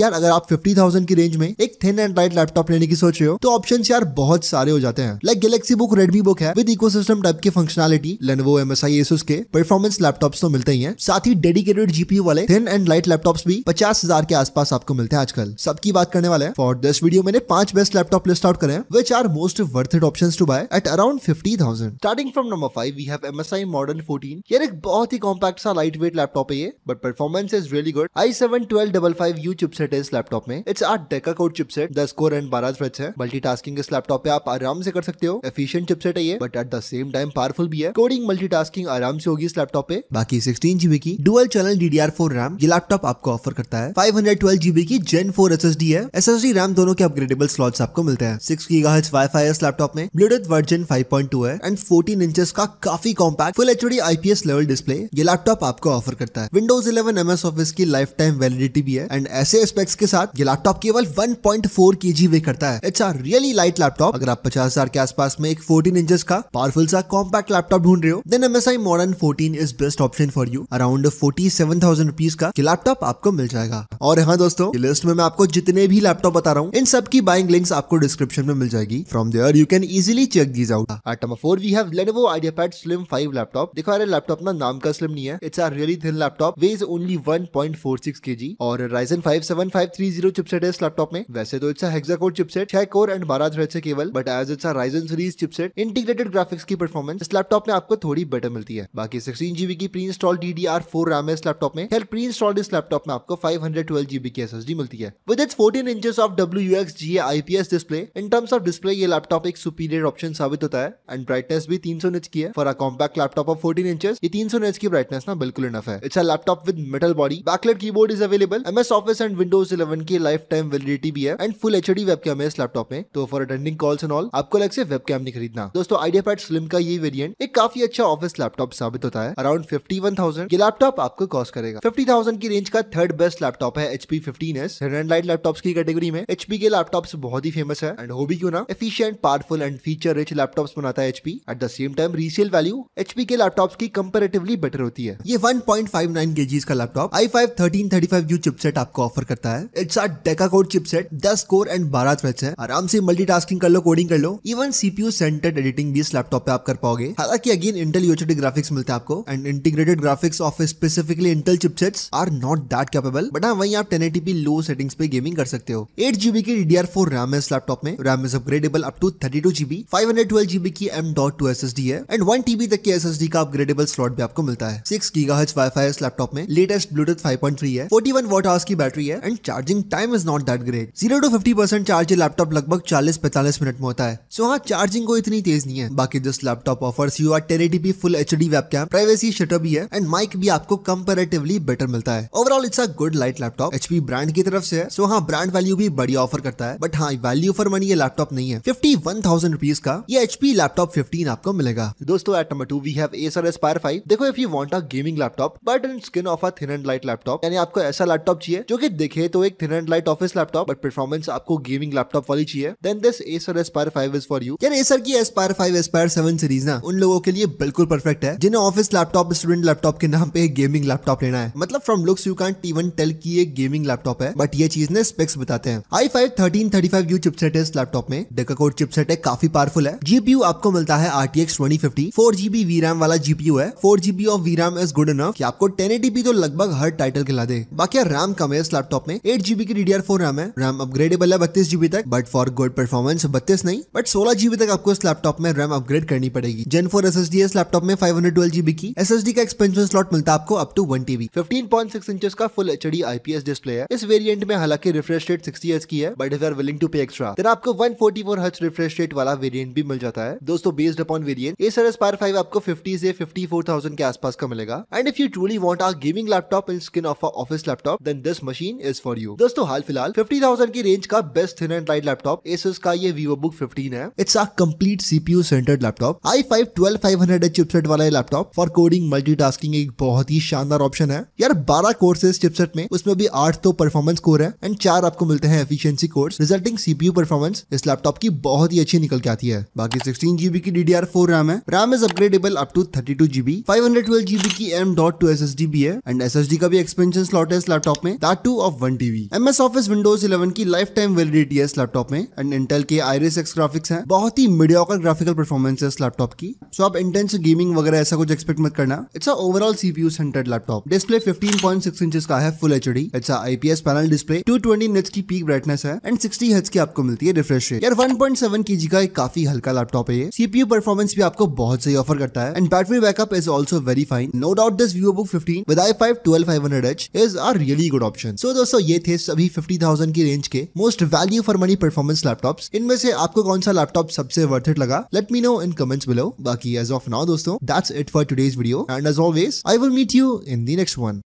यार अगर आप फिफ्टी थाउजेंड की रेंज में एक थिन एंड लाइट लैपटॉप लेने की सोच रहे हो तो ऑप्शन यार बहुत सारे हो जाते हैं like Galaxy Book Redmi Book है विद इकोसिस्टम टाइप की functionality Lenovo M S I Asus के परफॉर्मेंस लैपटॉप तो मिलते ही है साथ ही डेडिकेटेड जीपीयू वाले थिन एंड लाइट लैपटॉप भी पचास हजार के आसपास आपको मिलते हैं आजकल सबकी बात करने वाले फॉर दिस वीडियो मैंने पांच बेस्ट लैपटॉप लिस्ट आउट करें which are most worth it option to buy at around fifty thousand starting from number five we have M S I model fourteen ये एक बहुत ही कॉम्पैक्ट सा light weight laptop है ये but performance is really good I seven twelve double five U chipset chipset है इस laptop में इट्स आठ डेका कोड चिपसेट दस कोर एंड बारह थ्रेड्स है मल्टीटास्किंग इस लैपटॉप पे आप आराम से कर सकते हो एफिशिएंट चिपसेट है ये but at the same time powerful भी है कोडिंग मल्टीटास्किंग आराम से होगी इस लैपटॉप पे बाकी सिक्सटीन जीबी की dual channel DDR four RAM ये लैपटॉप आपको ऑफर करता है फाइव हंड्रेड ट्वेल्व जीबी की gen four S S D है एस एस डी रैम दोनों के अपग्रेडेबल स्लॉट आपको मिलते हैं सिक्स की गाहज वाई फाई इस लैपटॉप में bluetooth version five point two है एंड फोर्टीन इंचेस का काफी compact full H D IPS level display ये लैपटॉप आपको ऑफर करता है Windows eleven M S Office की लाइफ टाइम वैलिडिटी भी है एंड ऐसे स्पेक्स के साथ ये लैपटॉप केवल 1.4 केजी वे करता है it's a really light laptop अगर आप 50,000 के आसपास में एक 14 इंचेस का पावरफुल सा कॉम्पैक्ट लैपटॉप ढूंढ रहे हो then M S I Modern fourteen is best option for you around forty seven thousand rupees का लैपटॉप आपको मिल जाएगा और यहाँ दोस्तों लिस्ट में मैं आपको जितने भी लैपटॉप बता रहा हूँ इन सब की बाइंग लिंक्स आपको डिस्क्रिप्शन में मिल जाएगी from there you can easily check these out at number four we have Lenovo IdeaPad slim five laptop देखो यार लैपटॉप ना नाम का स्लिम नहीं है it's a really thin laptop weighs only 1.46 KG और Ryzen 5 seven five three zero chipset है इस लैपटॉप में वैसे तो इट्स हेक्साकोर चिपसेट छह कोर एंड बारह थ्रेड से केवल but as it's Ryzen series chipset integrated graphics की परफॉर्मेंस इस लैपटॉप में आपको थोड़ी बेटर मिलती है बाकी सिक्सटीन जीबी की pre install D D R four RAM है इस लैपटॉप में खैर प्री इंस्टॉल्ड इस लैपटॉप में आपको फाइव हंड्रेड ट्वेल्व जीबी की एस एस डी मिलती है with its fourteen inches of W U X G I P S display in terms of display ये लैपटॉप एक सुपीरियर ऑप्शन साबित होता है एंड ब्राइटनेस भी तीन सौ निच की है for a compact laptop of fourteen inches ये तीन सौ निच की ब्राइटनेस ना बिल्कुल इनफ है it's a laptop with metal body backlit keyboard is available M S Office and Windows 11 की लाइफ टाइम वेलिडिटी भी है and full H D webcam है इस लैपटॉप में तो for attending calls and all आपको अलग से वेब कैम नहीं खरीदना दोस्तों आइडिया पैड स्लिम का ये वेरियंट एक काफी अच्छा ऑफिस लैपटॉप साबित होता है अराउंड फिफ्टी वन थाउजेंड ये लैपटॉप आपको कॉस्ट करेगा फिफ्टी थाउजेंड की रेंज का थर्ड बेस्ट लैपटॉप है H P fifteen S and light laptop की कैटेगरी में एचपी के लैपटॉप बहुत ही फेमस है एंड हो भी क्यों ना efficient powerful and feature rich laptop बनाता है HP at the same time resale value HP के लैपटॉप की कंपेरेटिवली बेटर होती है ये वन पॉइंट फाइव नाइन का laptop I five thirteen thirty five U chipset आपको ऑफर करता करता है it's a deca core chipset दस कोर एंड बारह थ्रेड्स है आराम से मल्टीटास्किंग कर लो कोडिंग कर लो इवन सीपीयू सेंटर्ड एडिटिंग भी इस लैपटॉप पे आप कर पाओगे हालांकि अगेन इंटेल यूचडी ग्राफिक्स मिलते हैं आपको and integrated graphics of specifically Intel chipsets are not that capable but हाँ वही आप टेन लो सेटिंग्स पे गेमिंग कर सकते हो एट जीबी की डीआर फोर रैम है इस लैपटॉप में RAM is upgradable up to thirty two GB five hundred twelve GB की M dot two S S D है एंड वन टीबी तक के एस एस डी का अपग्रेडेबल स्लॉट भी आपको मिलता है सिक्स गीगा हज वाई फाई इस लैपटॉप में latest bluetooth five point three है फोर्टी वन वॉट आवर्स की बैटरी है and charging time is not that great zero to fifty percent charge laptop लगभग चालीस पैंतालीस मिनट में होता है सो हाँ चार्जिंग को इतनी तेज नहीं है बाकी this laptop offers you a ten eighty p full H D webcam privacy shutter भी है एंड माइक भी आपको कम्पेरेटिवली बेटर मिलता है overall it's a good light laptop HP brand की तरफ से है सो हाँ ब्रांड वैल्यू भी बड़ी ऑफर करता है बट हाँ वैल्यू फॉर मनी ये लैपटॉप नहीं है फिफ्टी वन थाउजेंड रुपीज का ये एचपी लैपटॉप फिफ्टीन आपको मिलेगा दोस्तों at number two we have Acer Aspire five देखो if you want a gaming laptop but in skin of a thin and light laptop यानी आपको ऐसा लैपटॉप चाहिए जो कि देखे देखें तो एक thin and light office laptop but performance आपको गेमिंग लैपटॉप वाली चाहिए then this Acer Aspire five is for you यार एसर की Aspire five Aspire seven series ना उन लोगों के लिए बिल्कुल परफेक्ट है जिन्हें ऑफिस लैपटॉप स्टूडेंट लैपटॉप के नाम पे गेमिंग लैपटॉप लेना है मतलब from looks you can't even tell की एक गेमिंग लैपटॉप है बट ये चीज ने स्पेक्स बताते हैं I five thirteen thirty five U chipset है इस लैपटॉप में डेकोड चिपसेट है काफी पावरफुल है जीपीयू आपको मिलता है R T X twenty fifty four GB V RAM वाला जीपीयू है four GB of V RAM is good enough कि आपको टेन एटीपी तो लगभग हर टाइटल खिला दे बाकी रैम कम है इस लैपटॉप में एट जीबी की डीडीआर फोर रैम है रैम अपग्रेडेबल है बत्तीस जीबी तक बट फॉर गुड परफॉर्मेंस बत्तीस नहीं बट सोलह जीबी तक आपको इस लैपटॉप में रैम अपग्रेड करनी पड़ेगी gen four S S D इस लैपटॉप में फाइव हंड्रेड ट्वेल्व जीबी की एस एस डी का एक्सपेंशन स्लॉट मिलता है आपको up to one TB fifteen point six inch का full H D IPS display है इस वेरियंट में हालांकि रिफ्रेश रेट सिक्सटी एच की है but if are willing to pay extra then आपको one forty four hertz refresh rate वाला variant भी मिल जाता है दोस्तों based upon variant as as per five आपको फिफ्टी से फिफ्टी फोर थाउजेंड के आसपास का मिलेगा and if you truly want are gaming laptop in skin of office laptop then this machine is for you दोस्तों हाल फिलहाल फिफ्टी थाउजेंड की रेंज का best thin and light laptop Asus का ये वीवो बुक फिफ्टीन है it's a complete CPU centered laptop I five twelve five hundred chipset वाला laptop for coding multi एक बहुत ही शानदार ऑप्शन है यार बारह कोर्सेज चिपसेट में उसमें भी आठ तो परफॉर्मेंस कोर है एंड चार आपको मिलते हैं efficiency cores resulting CPU performance इस लैपटॉप की बहुत ही अच्छी निकल के आती है बाकी सिक्सटीन जीबी की डीडीआर फोर रैम है RAM is upgradable up to thirty two GB five hundred twelve GB की M dot two S S D भी है एंड एस एस डी का भी एक्सपेंशन स्लॉट है इस लैपटॉप में that two of one one TV M S office Windows eleven की life time validity है इस लैपटॉप में एंड इंटेल के आईरिस एक्स ग्राफिक्स है बहुत ही मीडियोकर ग्राफिकल परफॉर्मेंस है इस लैपटॉप की सो आप इंटेंस गेमिंग वगैरह ऐसा कुछ एक्सपेक्ट मत करना it's a overall CPU centered laptop display fifteen point six inch का है full H D it's IPS panel display two twenty nits की पीक ब्राइटनेस है एंड सिक्सटी हर्ट्ज की आपको मिलती है रिफ्रेश रेट यार one point seven K G का एक काफी हल्का लैपटॉप है ये सीपीयू परफॉर्मेंस भी आपको बहुत सही ऑफर करता है and battery backup is also very fine no doubt this view book fifteen with I five twelve five hundred H is are really good option so दोस्तों दोस्तों ये थे सभी 50,000 की रेंज के most value for money performance laptops इनमें से आपको कौन सा लैपटॉप सबसे वर्थ इट लगा let me know in comments below बाकी एज ऑफ नाउ दोस्तों that's it for today's video and as always I will meet you in the next one